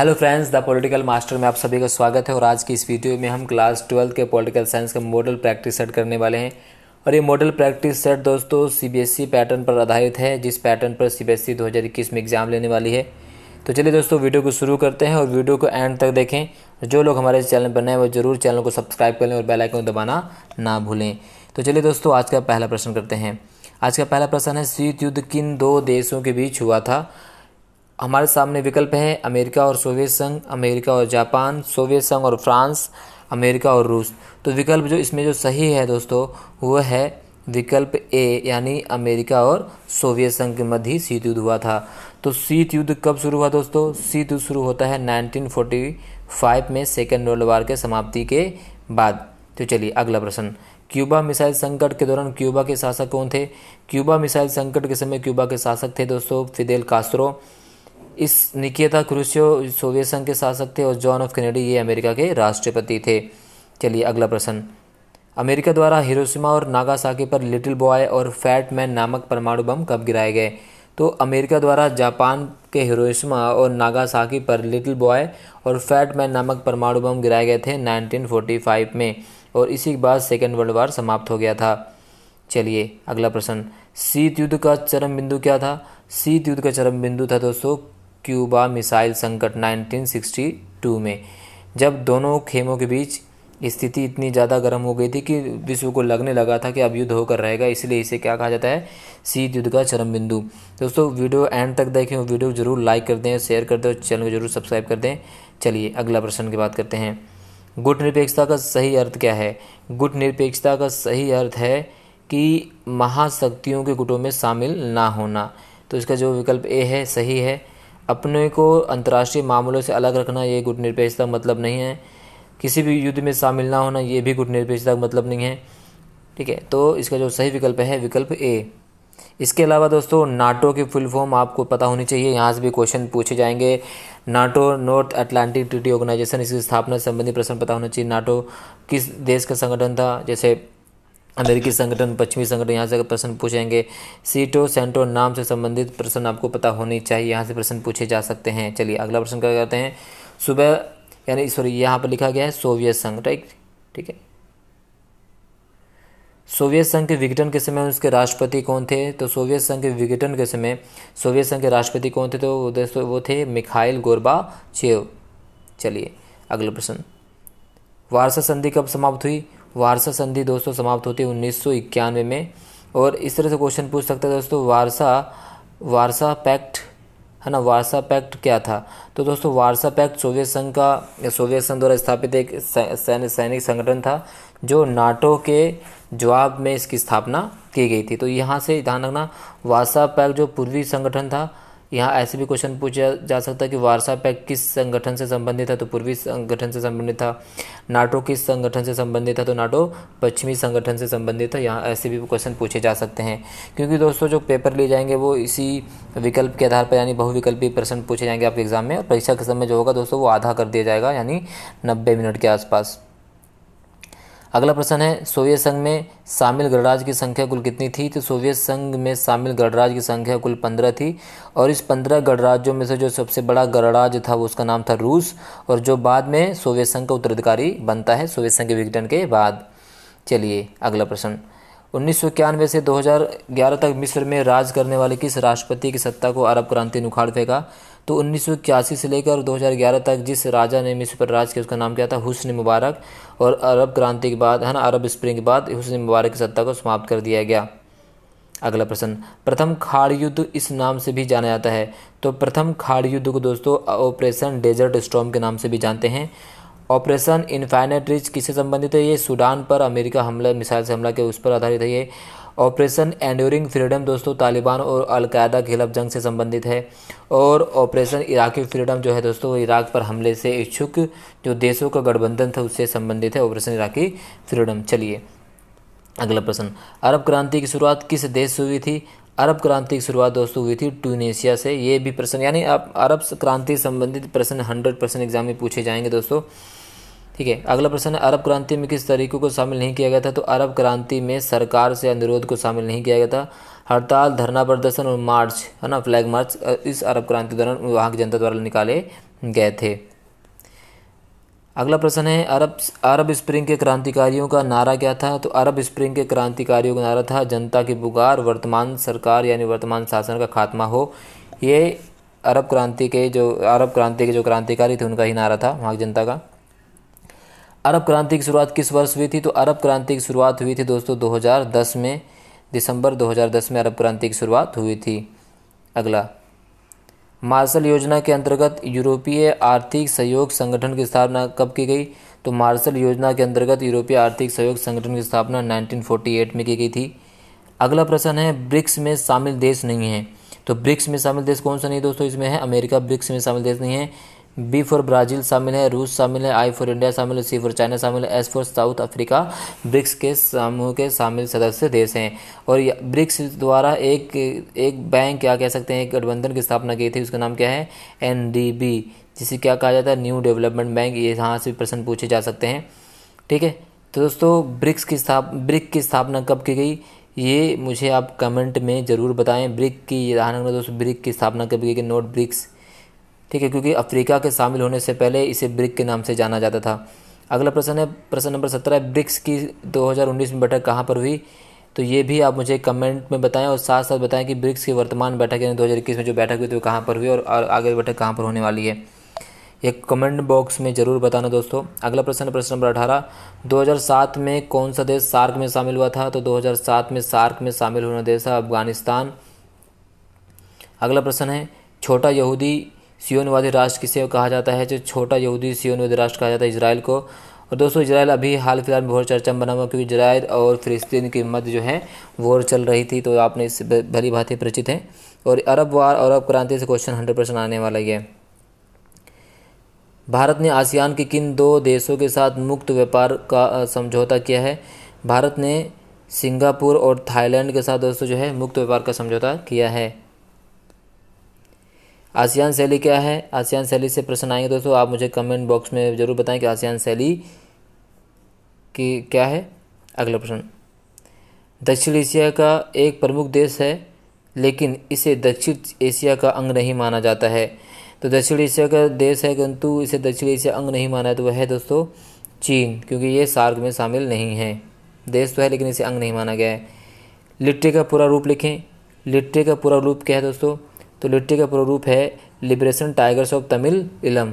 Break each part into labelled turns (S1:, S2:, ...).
S1: hello friends the political master में आप सभी का स्वागत है और आज की इस वीडियो में हम क्लास ट्वेल्थ के पॉलिटिकल साइंस का मॉडल प्रैक्टिस सेट करने वाले हैं और ये मॉडल प्रैक्टिस सेट दोस्तों सीबीएसई पैटर्न e पर आधारित है जिस पैटर्न पर e सीबीएसई 2021 में एग्ज़ाम लेने वाली है तो चलिए दोस्तों वीडियो को शुरू करते हैं और वीडियो को एंड तक देखें जो लोग हमारे चैनल पर नए वो जरूर चैनल को सब्सक्राइब कर लें और बेलाइकन दबाना ना भूलें तो चलिए दोस्तों आज का पहला प्रश्न करते हैं आज का पहला प्रश्न है शीत युद्ध किन दो देशों के बीच हुआ था हमारे सामने विकल्प हैं अमेरिका और सोवियत संघ अमेरिका और जापान सोवियत संघ और फ्रांस अमेरिका और रूस तो विकल्प जो इसमें जो सही है दोस्तों वह है विकल्प ए यानी अमेरिका और सोवियत संघ के मध्य शीत युद्ध हुआ था तो शीत युद्ध कब शुरू हुआ दोस्तों शीत युद्ध शुरू होता है 1945 में सेकेंड वर्ल्ड वार के समाप्ति के बाद तो चलिए अगला प्रश्न क्यूबा मिसाइल संकट के दौरान क्यूबा के शासक कौन थे क्यूबा मिसाइल संकट के समय क्यूबा के शासक थे दोस्तों फिदेल कास्त्रो इस निकेता क्रूसियो सोवियत संघ के शासक थे और जॉन ऑफ कैनेडी ये अमेरिका के राष्ट्रपति थे चलिए अगला प्रश्न अमेरिका द्वारा हिरोशिमा और नागासाकी पर लिटिल बॉय और फैट मैन नामक परमाणु बम कब गिराए गए तो अमेरिका द्वारा जापान के हिरोशिमा और नागासाकी पर लिटिल बॉय और फैट मैन नामक परमाणु बम गिराए गए थे 1945 में और इसी के बाद सेकेंड वर्ल्ड वार समाप्त हो गया था चलिए अगला प्रश्न शीत युद्ध का चरम बिंदु क्या था शीत युद्ध का चरम बिंदु था दोस्तों क्यूबा मिसाइल संकट 1962 में जब दोनों खेमों के बीच स्थिति इतनी ज़्यादा गर्म हो गई थी कि विश्व को लगने लगा था कि अब युद्ध होकर रहेगा इसलिए इसे क्या कहा जाता है शीत युद्ध का चरम बिंदु दोस्तों वीडियो एंड तक देखें वीडियो जरूर लाइक कर दें शेयर कर दें और चैनल को जरूर सब्सक्राइब कर दें चलिए अगला प्रश्न की बात करते हैं गुट निरपेक्षता का सही अर्थ क्या है गुट निरपेक्षता का सही अर्थ है कि महाशक्तियों के गुटों में शामिल ना होना तो इसका जो विकल्प ए है सही है अपने को अंतर्राष्ट्रीय मामलों से अलग रखना ये गुटनिरपेक्षता मतलब नहीं है किसी भी युद्ध में शामिल ना होना ये भी गुटनिरपेक्षता का मतलब नहीं है ठीक है तो इसका जो सही विकल्प है विकल्प ए इसके अलावा दोस्तों नाटो की फुल फॉर्म आपको पता होनी चाहिए यहाँ से भी क्वेश्चन पूछे जाएंगे NATO North Atlantic Treaty Organization इसकी स्थापना संबंधी प्रश्न पता होना चाहिए नाटो किस देश का संगठन था जैसे अमेरिकी संगठन पश्चिमी संगठन यहाँ से अगर प्रश्न पूछेंगे सीटो सेंटो नाम से संबंधित प्रश्न आपको पता होनी चाहिए यहाँ से प्रश्न पूछे जा सकते हैं चलिए अगला प्रश्न क्या करते हैं सुबह यानी सॉरी यहाँ पर लिखा गया है सोवियत संघ राइट ठीक है सोवियत संघ के विघटन के समय उसके राष्ट्रपति कौन थे तो सोवियत संघ के विघटन के समय सोवियत संघ के राष्ट्रपति कौन थे तो दोस्तों वो थे मिखाइल गोरबा चेव चलिए अगला प्रश्न वारसा संधि कब समाप्त हुई वारसा संधि दोस्तों समाप्त होती है उन्नीस में और इस तरह से क्वेश्चन पूछ सकते हैं दोस्तों वारसा वारसा पैक्ट है ना वारसा पैक्ट क्या था तो दोस्तों वारसा पैक्ट सोवियत संघ का सोवियत संघ द्वारा स्थापित एक सैनिक संगठन था जो नाटो के जवाब में इसकी स्थापना की गई थी तो यहाँ से ध्यान रखना वारसा पैक्ट जो पूर्वी संगठन था यहाँ ऐसे भी क्वेश्चन पूछा जा सकता है कि वारसा पैक्ट किस संगठन से संबंधित है तो पूर्वी संगठन से संबंधित था नाटो किस संगठन से संबंधित था तो नाटो पश्चिमी संगठन से संबंधित है यहाँ ऐसे भी क्वेश्चन पूछे जा सकते हैं क्योंकि दोस्तों जो पेपर लिए जाएंगे वो इसी विकल्प के आधार पर यानी बहुविकल्पी प्रश्न पूछे जाएंगे आपके एग्जाम में और परीक्षा के समय जो होगा दोस्तों वो आधा कर दिया जाएगा यानी नब्बे मिनट के आसपास अगला प्रश्न है सोवियत संघ में शामिल गणराज की संख्या कुल कितनी थी तो सोवियत संघ में शामिल गणराज की संख्या कुल पंद्रह थी और इस पंद्रह गणराज्यों में से जो सबसे बड़ा गणराज था वो उसका नाम था रूस और जो बाद में सोवियत संघ का उत्तराधिकारी बनता है सोवियत संघ के विघटन के बाद चलिए अगला प्रश्न उन्नीस से 2011 तक मिस्र में राज करने वाले किस राष्ट्रपति की सत्ता को अरब क्रांति ने उखाड़ फेंका तो उन्नीस से लेकर 2011 तक जिस राजा ने मिस्र पर राज किया उसका नाम क्या था हुसन मुबारक और अरब क्रांति के बाद है ना अरब स्प्रिंग के बाद हुसन मुबारक की सत्ता को समाप्त कर दिया गया अगला प्रश्न प्रथम खाड़ युद्ध इस नाम से भी जाना जाता है तो प्रथम खाड़ युद्ध को दोस्तों ऑपरेशन डेजर्ट स्टॉम के नाम से भी जानते हैं ऑपरेशन इनफाइनेट रिच किससे संबंधित है ये सूडान पर अमेरिका हमला मिसाइल से हमला के उस पर आधारित है ये ऑपरेशन एंडोरिंग फ्रीडम दोस्तों तालिबान और अलकायदा के खिलाफ जंग से संबंधित है और ऑपरेशन इराकी फ्रीडम जो है दोस्तों इराक पर हमले से इच्छुक जो देशों का गठबंधन था उससे संबंधित है ऑपरेशन इराकी फ्रीडम चलिए अगला प्रश्न अरब क्रांति की शुरुआत किस देश से हुई थी अरब क्रांति की शुरुआत दोस्तों हुई थी ट्यूनेशिया से ये भी प्रश्न यानी आप अरब क्रांति संबंधित प्रश्न हंड्रेड परसेंट एग्जाम में पूछे जाएंगे दोस्तों ठीक है अगला प्रश्न है अरब क्रांति में किस तरीके को शामिल नहीं किया गया था तो अरब क्रांति में सरकार से अनुरोध को शामिल नहीं किया गया था हड़ताल धरना प्रदर्शन और मार्च है ना फ्लैग मार्च इस अरब क्रांति दौरान वहाँ की जनता द्वारा निकाले गए थे अगला प्रश्न है अरब अरब स्प्रिंग के क्रांतिकारियों का नारा क्या था तो अरब स्प्रिंग के क्रांतिकारियों का नारा था जनता की पुकार वर्तमान सरकार यानी वर्तमान शासन का खात्मा हो ये अरब क्रांति के जो अरब क्रांति के जो क्रांतिकारी थे उनका ही नारा था वहाँ की जनता का अरब क्रांति की शुरुआत किस वर्ष हुई थी तो अरब क्रांति की शुरुआत हुई थी दोस्तों 2010 में दिसंबर 2010 में अरब क्रांति की शुरुआत हुई थी अगला मार्शल योजना के अंतर्गत यूरोपीय आर्थिक सहयोग संगठन की स्थापना कब की गई तो मार्शल योजना के अंतर्गत यूरोपीय आर्थिक सहयोग संगठन की स्थापना 1948 में की गई थी अगला प्रश्न है ब्रिक्स में शामिल देश नहीं है तो ब्रिक्स में शामिल देश कौन सा नहीं दोस्तों इसमें है अमेरिका ब्रिक्स में शामिल देश नहीं है बी फॉर ब्राज़ील शामिल है रूस शामिल है आई फॉर इंडिया शामिल है सी फॉर चाइना शामिल है S for South Africa BRICS के समूह के शामिल सदस्य देश हैं और ब्रिक्स द्वारा एक एक बैंक क्या कह सकते हैं एक गठबंधन की स्थापना की थी उसका नाम क्या है एन जिसे क्या कहा जाता है न्यू डेवलपमेंट बैंक ये यहाँ से प्रश्न पूछे जा सकते हैं ठीक है तो दोस्तों ब्रिक्स की स्थाप ब्रिक की स्थापना कब की गई ये मुझे आप कमेंट में ज़रूर बताएं ब्रिक की दोस्तों ब्रिक की स्थापना कब की गई नोट ब्रिक्स ठीक है क्योंकि अफ्रीका के शामिल होने से पहले इसे ब्रिक के नाम से जाना जाता था अगला प्रश्न है प्रश्न नंबर सत्रह है ब्रिक्स की 2019 में बैठक कहाँ पर हुई तो ये भी आप मुझे कमेंट में बताएं और साथ साथ बताएं कि ब्रिक्स की वर्तमान बैठक यानी दो में जो बैठक हुई थी वो कहाँ पर हुई और आगे बैठक कहाँ पर होने वाली है ये कमेंट बॉक्स में ज़रूर बताना दोस्तों अगला प्रश्न है प्रश्न नंबर अठारह 2007 में कौन सा देश सार्क में शामिल हुआ था तो 2007 में सार्क में शामिल होने देश था अफगानिस्तान अगला प्रश्न है छोटा यहूदी सियोनवादी राष्ट्र किसे कहा जाता है जो छोटा यहूदी सियोनवादी राष्ट्र कहा जाता है इसराइल को और दोस्तों इसराइल अभी हाल फिलहाल में बहुत चर्चा में बना हुआ क्योंकि इसराइल और फिलिस्तीन की मध्य जो है वो चल रही थी तो आपने इससे भली भांति परिचित हैं और अरब वार और अरब क्रांति से क्वेश्चन हंड्रेड परसेंट आने वाला ही है भारत ने आसियान के किन दो देशों के साथ मुक्त व्यापार का समझौता किया है भारत ने सिंगापुर और थाईलैंड के साथ दोस्तों जो है मुक्त व्यापार का समझौता किया है आसियान शैली क्या है आसियान शैली से प्रश्न आएंगे दोस्तों आप मुझे कमेंट बॉक्स में ज़रूर बताएं कि आसियान शैली की क्या है अगला प्रश्न दक्षिण एशिया का एक प्रमुख देश है लेकिन इसे दक्षिण एशिया का अंग नहीं माना जाता है तो दक्षिण एशिया का देश है किंतु इसे दक्षिण एशिया अंग नहीं माना है तो वह है दोस्तों चीन क्योंकि ये सार्क में शामिल नहीं है देश तो है लेकिन इसे अंग नहीं माना गया है लिट्टे का पूरा रूप लिखें लिट्टे का पूरा रूप क्या है दोस्तों तो लिट्टी का प्ररूप है लिबरेशन टाइगर्स ऑफ तमिल इलम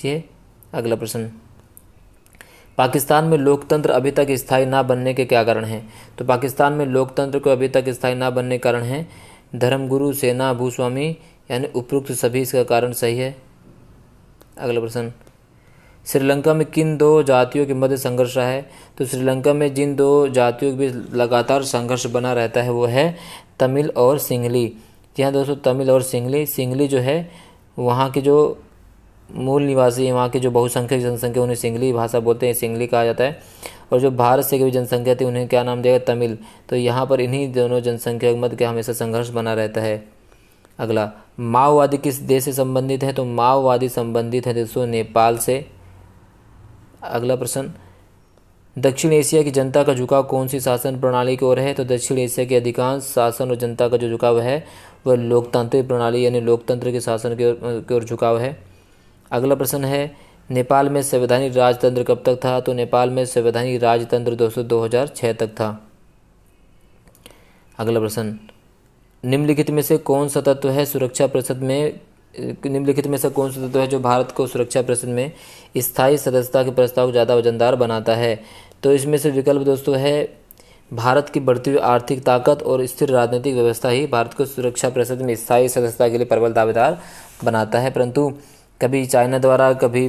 S1: जी अगला प्रश्न पाकिस्तान में लोकतंत्र अभी तक स्थायी ना बनने के क्या कारण हैं तो पाकिस्तान में लोकतंत्र को अभी तक स्थायी ना बनने के कारण हैं धर्मगुरु सेना भूस्वामी यानी उपरोक्त सभी इसका कारण सही है अगला प्रश्न श्रीलंका में किन दो जातियों के मध्य संघर्ष रहा है तो श्रीलंका में जिन दो जातियों के बीच लगातार संघर्ष बना रहता है वो है तमिल और सिंगली जी हाँ दोस्तों तमिल और सिंगली सिंगली जो है वहाँ के जो मूल निवासी हैं वहाँ के जो बहुसंख्यक जनसंख्या उन्हें सिंगली भाषा बोलते हैं सिंगली कहा जाता है और जो भारत से की जनसंख्या थी उन्हें क्या नाम दिया गया तमिल तो यहाँ पर इन्हीं दोनों जनसंख्या मत का हमेशा संघर्ष बना रहता है अगला माओवादी किस देश से संबंधित है तो माओवादी संबंधित है दोस्तों नेपाल से अगला प्रश्न दक्षिण एशिया की जनता का झुकाव कौन सी शासन प्रणाली की ओर है तो दक्षिण एशिया के अधिकांश शासन और जनता का जो झुकाव है वह लोकतांत्रिक प्रणाली यानी लोकतंत्र के शासन की ओर झुकाव है अगला प्रश्न है नेपाल में संवैधानिक राजतंत्र कब तक था तो नेपाल में संवैधानिक राजतंत्र दोस्तों 2006 तक था अगला प्रश्न निम्नलिखित में से कौन सा तत्व है सुरक्षा परिषद में निम्नलिखित में से कौन सा तत्व है जो भारत को सुरक्षा परिषद में स्थायी सदस्यता के प्रस्ताव को ज़्यादा वजनदार बनाता है तो इसमें से विकल्प दोस्तों है भारत की बढ़ती हुई आर्थिक ताकत और स्थिर राजनीतिक व्यवस्था ही भारत को सुरक्षा परिषद में स्थायी सदस्यता के लिए प्रबल दावेदार बनाता है परंतु कभी चाइना द्वारा कभी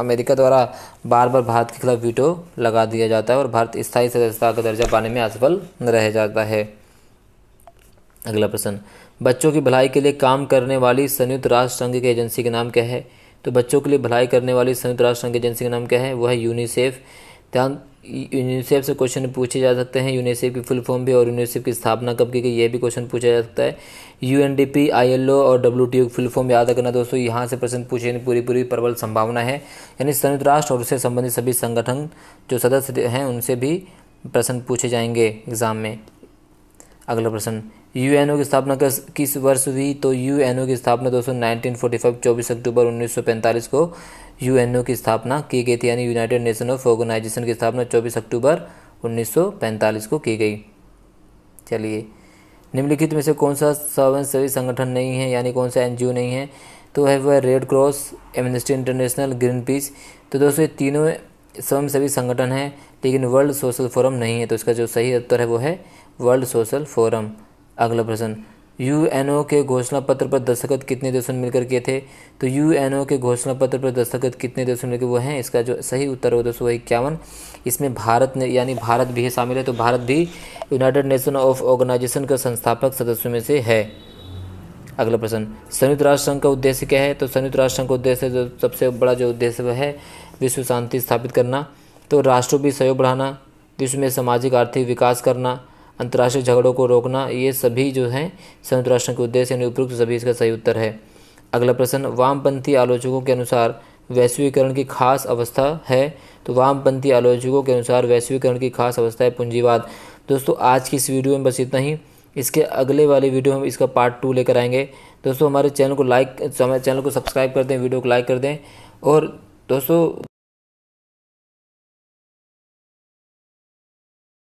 S1: अमेरिका द्वारा बार बार भारत के खिलाफ वीटो लगा दिया जाता है और भारत स्थायी सदस्यता का दर्जा पाने में असफल रह जाता है अगला प्रश्न बच्चों की भलाई के लिए काम करने वाली संयुक्त राष्ट्र संघ की एजेंसी के नाम क्या है तो बच्चों के लिए भलाई करने वाली संयुक्त राष्ट्र संघ की एजेंसी का नाम क्या है वह है यूनिसेफ ध्यान यूनिसेफ से क्वेश्चन पूछे जा सकते हैं यूनिसेफ की फुल फॉर्म भी और यूनिसेफ की स्थापना कब की गई ये भी क्वेश्चन पूछा जा सकता है U N D P I L O और डब्ल्यू टी ओ की फुल फॉर्म याद रखना दोस्तों यहाँ से प्रश्न पूछे पूरी पूरी प्रबल संभावना है यानी संयुक्त राष्ट्र और उससे संबंधित सभी संगठन जो सदस्य हैं उनसे भी प्रश्न पूछे जाएंगे एग्जाम में अगला प्रश्न यूएनओ की स्थापना किस वर्ष हुई तो यूएनओ की स्थापना दोस्तों 1945 24 अक्टूबर 1945 को यूएनओ की स्थापना की गई थी यानी यूनाइटेड नेशन ऑफ ऑर्गेनाइजेशन की स्थापना 24 अक्टूबर 1945 को की गई चलिए निम्नलिखित में से कौन सा स्वयंसेवी संगठन नहीं है यानी कौन सा एन नहीं है तो है वह Red Cross Amnesty International Greenpeace तो दोस्तों ये तीनों स्वयं संगठन हैं लेकिन वर्ल्ड सोशल फोरम नहीं है तो इसका जो सही उत्तर है वो है वर्ल्ड सोशल फोरम अगला प्रश्न यू के घोषणा पत्र पर दस्तखत कितने देशों ने मिलकर किए थे तो यू के घोषणा पत्र पर दस्तखत कितने देशों ने मिलकर वो हैं इसका जो सही उत्तर हो दोस्तों वही इक्यावन इसमें भारत ने यानी भारत भी शामिल है तो भारत भी यूनाइटेड नेशन ऑफ ऑर्गेनाइजेशन का संस्थापक सदस्यों में से है अगला प्रश्न संयुक्त राष्ट्र संघ का उद्देश्य क्या है तो संयुक्त राष्ट्र संघ का उद्देश्य जो सबसे बड़ा जो उद्देश्य वह है विश्व शांति स्थापित करना तो राष्ट्रों भी सहयोग बढ़ाना विश्व में सामाजिक आर्थिक विकास करना अंतर्राष्ट्रीय झगड़ों को रोकना ये सभी जो हैं संयुक्त राष्ट्र के उद्देश्य यानी उपयुक्त सभी इसका सही उत्तर है अगला प्रश्न वामपंथी आलोचकों के अनुसार वैश्वीकरण की खास अवस्था है तो वामपंथी आलोचकों के अनुसार वैश्वीकरण की खास अवस्था है पूंजीवाद दोस्तों आज की इस वीडियो में बस इतना ही इसके अगले वाले वीडियो हम इसका पार्ट टू लेकर आएंगे दोस्तों हमारे चैनल को लाइक हमारे चैनल को सब्सक्राइब कर दें वीडियो को लाइक कर दें और दोस्तों